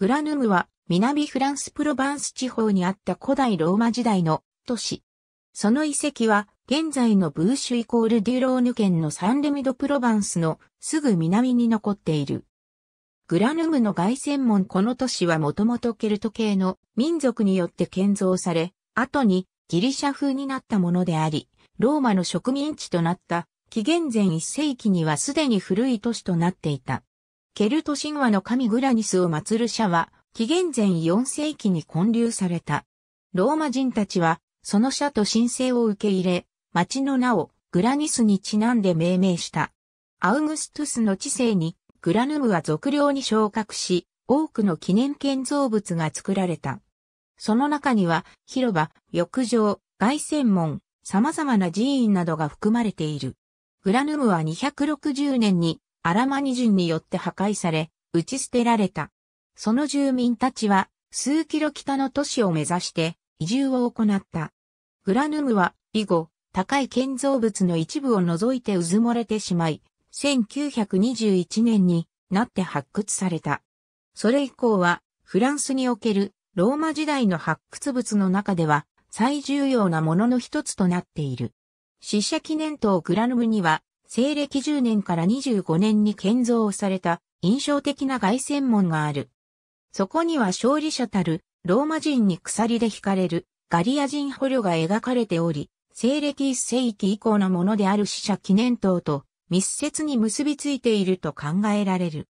グラヌムは南フランスプロバンス地方にあった古代ローマ時代の都市。その遺跡は現在のブーシュイコールデュローヌ県のサンレミドプロバンスのすぐ南に残っている。グラヌムの外線門この都市はもともとケルト系の民族によって建造され、後にギリシャ風になったものであり、ローマの植民地となった紀元前1世紀にはすでに古い都市となっていた。ケルト神話の神グラニスを祀る社は、紀元前4世紀に建立された。ローマ人たちは、その社と神聖を受け入れ、町の名をグラニスにちなんで命名した。アウグストゥスの治世に、グラヌムは俗領に昇格し、多くの記念建造物が作られた。その中には、広場、浴場、外線門、様々な寺院などが含まれている。グラヌムは260年にアラマニ人によって破壊され、打ち捨てられた。その住民たちは、数キロ北の都市を目指して移住を行った。グラヌムは以後、高い建造物の一部を除いてうずもれてしまい、1921年になって発掘された。それ以降は、フランスにおけるローマ時代の発掘物の中では最重要なものの一つとなっている。死者記念塔グラヌムには西暦10年から25年に建造された印象的な外旋門がある。そこには勝利者たるローマ人に鎖で引かれるガリア人捕虜が描かれており、西暦1世紀以降のものである死者記念塔と密接に結びついていると考えられる。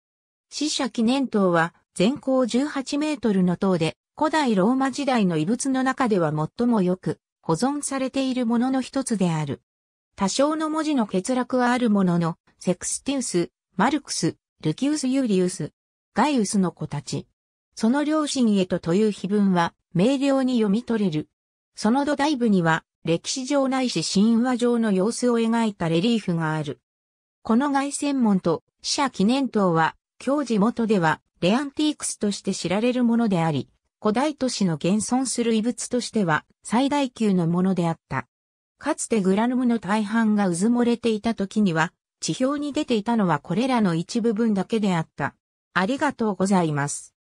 死者記念塔は全高18メートルの塔で古代ローマ時代の遺物の中では最もよく保存されているものの一つである。多少の文字の欠落はあるものの、セクスティウス、マルクス、ルキウス・ユーリウス、ガイウスの子たち。その両親へとという碑文は、明瞭に読み取れる。その土台部には、歴史上ないし神話上の様子を描いたレリーフがある。この凱旋門と死者記念塔は、教授元では、レアンティークスとして知られるものであり、古代都市の現存する遺物としては、最大級のものであった。かつてグラヌムの大半がうずもれていた時には、地表に出ていたのはこれらの一部分だけであった。ありがとうございます。